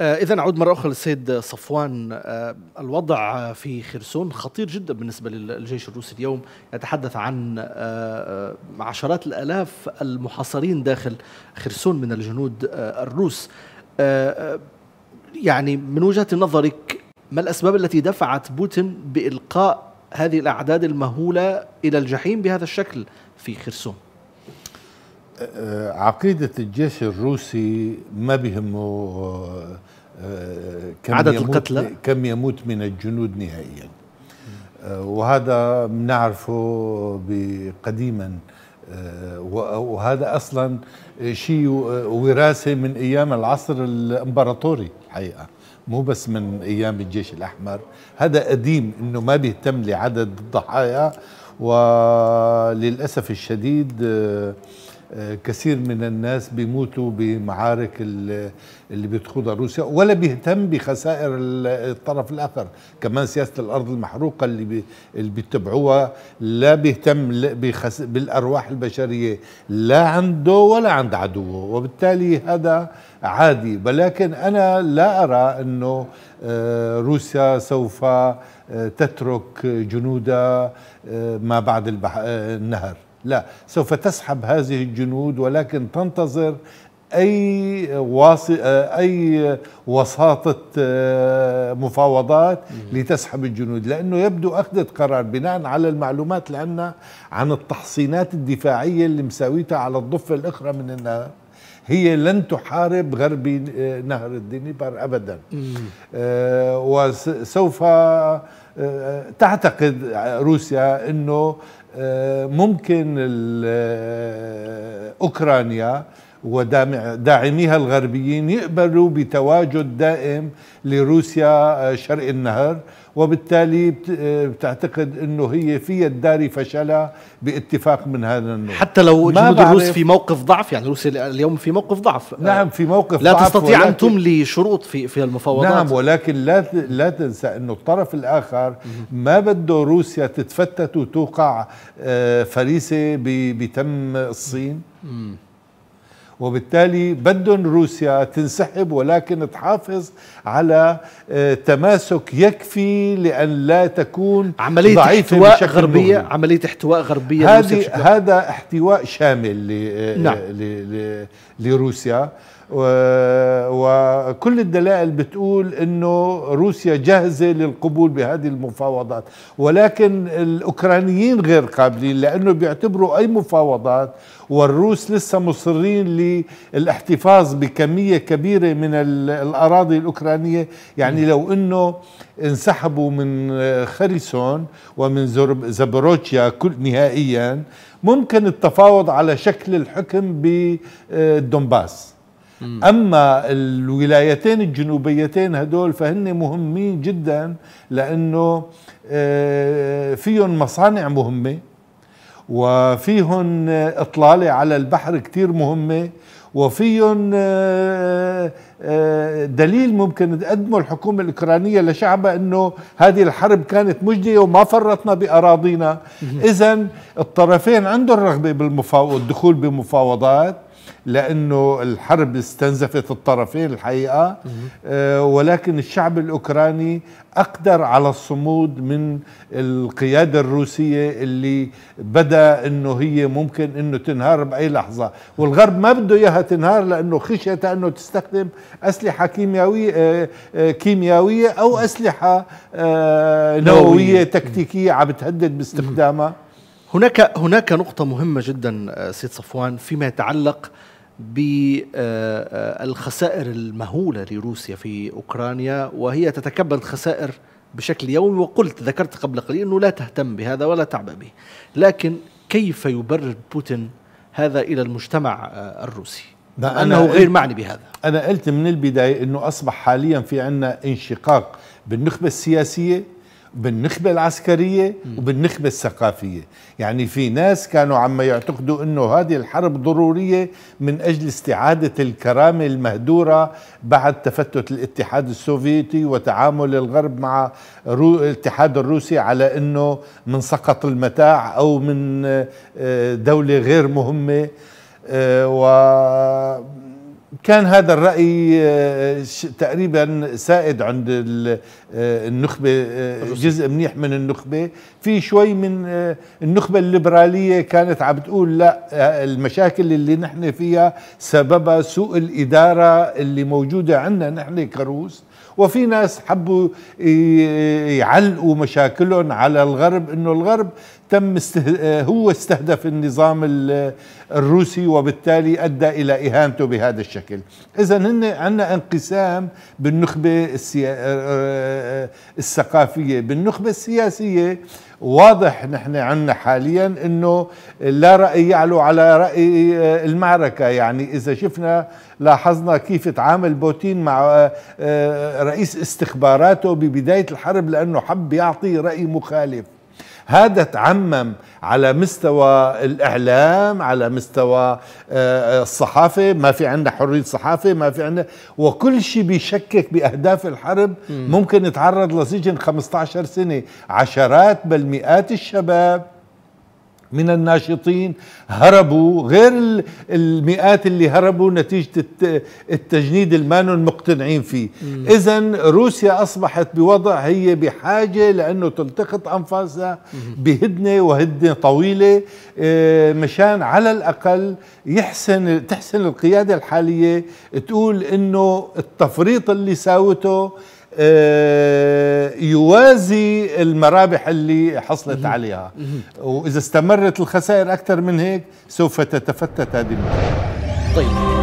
آه، إذا أعود مرة أخرى للسيد صفوان آه، الوضع في خرسون خطير جدا بالنسبة للجيش الروسي اليوم يتحدث عن آه، عشرات الآلاف المحاصرين داخل خرسون من الجنود الروس يعني من وجهة نظرك ما الأسباب التي دفعت بوتين بإلقاء هذه الأعداد المهولة إلى الجحيم بهذا الشكل في خرسون؟ آه، عقيدة الجيش الروسي ما بهمه آه، آه، كم عدد القتلى كم يموت من الجنود نهائيا وهذا بنعرفه قديما وهذا اصلا شيء وراثه من ايام العصر الامبراطوري حقيقه مو بس من ايام الجيش الاحمر هذا قديم انه ما بيهتم لعدد الضحايا وللاسف الشديد كثير من الناس بيموتوا بمعارك اللي بتخوضها روسيا ولا بيهتم بخسائر الطرف الاخر كمان سياسه الارض المحروقه اللي بي اللي بيتبعوها لا بيهتم بخس بالارواح البشريه لا عنده ولا عند عدوه وبالتالي هذا عادي ولكن انا لا ارى انه آه، روسيا سوف آه، تترك جنودها آه، ما بعد النهر لا سوف تسحب هذه الجنود ولكن تنتظر اي واص... اي وساطه آه، مفاوضات لتسحب الجنود لانه يبدو اخذت قرار بناء على المعلومات اللي عندنا عن التحصينات الدفاعيه اللي مساويتها على الضفه الاخرى من النهر هي لن تحارب غربي آه، نهر الدنيبر ابدا آه، وسوف تعتقد روسيا انه آه، ممكن آه، اوكرانيا وداعميها الغربيين يقبلوا بتواجد دائم لروسيا آه، شرق النهر وبالتالي آه، بتعتقد انه هي فيها تداري فشلها باتفاق من هذا النوع حتى لو جنود الروس في موقف ضعف يعني روسيا اليوم في موقف ضعف آه، نعم في موقف لا ضعف تستطيع ان تملي شروط في في المفاوضات نعم ولكن لا لا تنسى انه الطرف الاخر ما بده روسيا تتفتت وتوقع فريسه بتم الصين وبالتالي بدن روسيا تنسحب ولكن تحافظ على آه، تماسك يكفي لأن لا تكون عملية ضعيفة احتواء بشكل غربية مهم. عملية احتواء غربية هذا هذا احتواء شامل آه، نعم. لروسيا وكل الدلائل بتقول انه روسيا جاهزه للقبول بهذه المفاوضات ولكن الاوكرانيين غير قابلين لانه بيعتبروا اي مفاوضات والروس لسه مصرين للاحتفاظ بكميه كبيره من الاراضي الاوكرانيه يعني لو انه انسحبوا من خريسون ومن زبروتشيا كل نهائيا ممكن التفاوض على شكل الحكم بالدنباس آه، اما الولايتين الجنوبيتين هدول فهن مهمين جدا لانه آه، فيهم مصانع مهمه وفيهم آه، اطلاله على البحر كتير مهمه وفيهم آه، دليل ممكن تقدمه الحكومة الأوكرانية لشعبها أنه هذه الحرب كانت مجدية وما فرطنا بأراضينا إذا الطرفين عندهم رغبة بالمفاوض الدخول بمفاوضات لأنه الحرب استنزفت الطرفين الحقيقة آه، ولكن الشعب الأوكراني أقدر على الصمود من القيادة الروسية اللي بدأ أنه هي ممكن أنه تنهار بأي لحظة والغرب ما بده إياها تنهار لأنه خشية أنه تستخدم أسلحة كيميائية آه، آه، كيميائية أو أسلحة نووية تكتيكية عم بتهدد باستخدامها هناك هناك نقطة مهمة جدا سيد صفوان فيما يتعلق بالخسائر المهوله لروسيا في اوكرانيا وهي تتكبد خسائر بشكل يومي وقلت ذكرت قبل قليل انه لا تهتم بهذا ولا تعبأ به لكن كيف يبرر بوتين هذا الى المجتمع آه، الروسي أنا انه غير معني بهذا انا قلت من البدايه انه اصبح حاليا في عندنا انشقاق بالنخبه السياسيه بالنخبة العسكرية وبالنخبة الثقافية يعني في ناس كانوا عم يعتقدوا أنه هذه الحرب ضرورية من أجل استعادة الكرامة المهدورة بعد تفتت الاتحاد السوفيتي وتعامل الغرب مع رو... الاتحاد الروسي على أنه من سقط المتاع أو من آه، دولة غير مهمة آه، و كان هذا الرأي آه، تقريبا سائد عند آه، النخبة آه، جزء منيح من النخبة في شوي من النخبة الليبرالية كانت عم بتقول لا المشاكل اللي نحن فيها سببها سوء الإدارة اللي موجودة عندنا نحن كروس وفي ناس حبوا يعلقوا مشاكلهم على الغرب انه الغرب تم استه... آه، هو استهدف النظام آه، الروسي وبالتالي ادى الى اهانته بهذا الشكل اذا هن عندنا انقسام بالنخبه السيا... آه، الثقافيه بالنخبه السياسيه واضح نحن عندنا حاليا انه لا راي يعلو على راي المعركه يعني اذا شفنا لاحظنا كيف تعامل بوتين مع رئيس استخباراته ببدايه الحرب لانه حب يعطي راي مخالف هذا تعمم على مستوى الإعلام على مستوى آه، آه، الصحافة ما في عندنا حرية صحافة ما في عندنا وكل شيء بيشكك بأهداف الحرب ممكن يتعرض لسجن 15 سنة عشرات بل مئات الشباب من الناشطين هربوا غير المئات اللي هربوا نتيجة التجنيد المانو مقتنعين فيه إذا روسيا أصبحت بوضع هي بحاجة لأنه تلتقط أنفاسها بهدنة وهدنة طويلة آه، مشان على الأقل يحسن تحسن القيادة الحالية تقول إنه التفريط اللي ساوته آه، يوازي المرابح اللي حصلت عليها واذا استمرت الخسائر اكثر من هيك سوف تتفتت هذه المرابح طيب